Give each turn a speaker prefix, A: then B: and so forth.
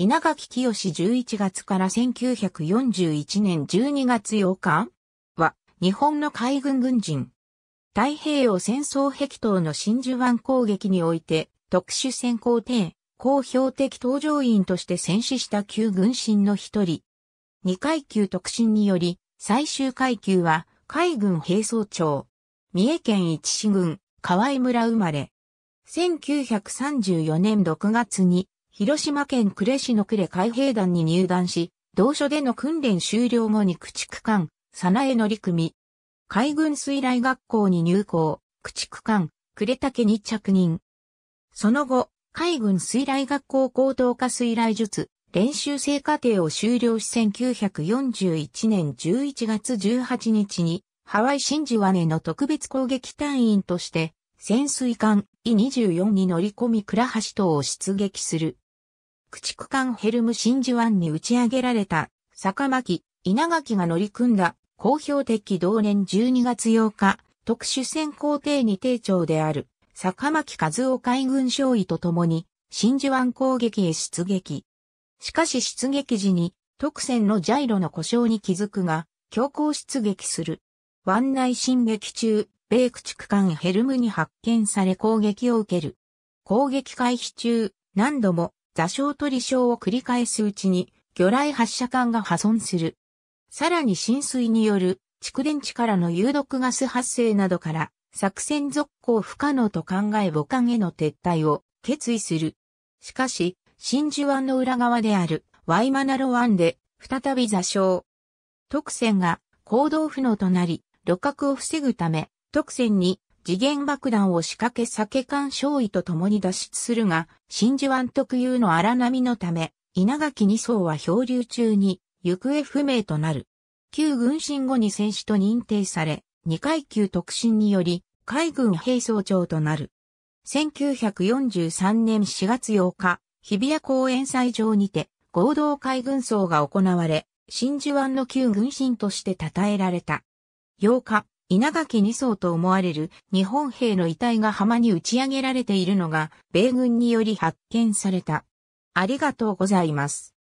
A: 稲垣清11月から1941年12月8日は、日本の海軍軍人。太平洋戦争壁頭の真珠湾攻撃において、特殊潜航艇、公標的搭乗員として戦死した旧軍神の一人。二階級特進により、最終階級は、海軍兵装長。三重県一市郡、河合村生まれ。1934年6月に、広島県呉市の呉海兵団に入団し、同所での訓練終了後に駆逐艦、奈苗乗組。海軍水雷学校に入校、駆逐艦、呉竹に着任。その後、海軍水雷学校高等科水雷術、練習生課程を終了し1941年11月18日に、ハワイ真珠湾への特別攻撃隊員として、潜水艦 E24 に乗り込み倉橋島を出撃する。駆逐艦ヘルム真珠湾に打ち上げられた、坂巻、稲垣が乗り組んだ、公表的同年12月8日、特殊潜航艇に定長である、坂巻和夫海軍将尉と共に、真珠湾攻撃へ出撃。しかし出撃時に、特戦のジャイロの故障に気づくが、強行出撃する。湾内進撃中、米駆逐艦ヘルムに発見され攻撃を受ける。攻撃開始中、何度も座礁と離礁を繰り返すうちに、魚雷発射管が破損する。さらに浸水による蓄電池からの有毒ガス発生などから、作戦続行不可能と考え母艦への撤退を決意する。しかし、真珠湾の裏側であるワイマナロ湾で再び座礁。特船が行動不能となり、旅客を防ぐため、特船に次元爆弾を仕掛け酒艦少尉と共に脱出するが、真珠湾特有の荒波のため、稲垣二層は漂流中に行方不明となる。旧軍神後に戦死と認定され、二階級特進により、海軍兵装長となる。1943年4月8日、日比谷公園祭場にて、合同海軍層が行われ、真珠湾の旧軍神として称えられた。8日、稲垣2層と思われる日本兵の遺体が浜に打ち上げられているのが米軍により発見された。ありがとうございます。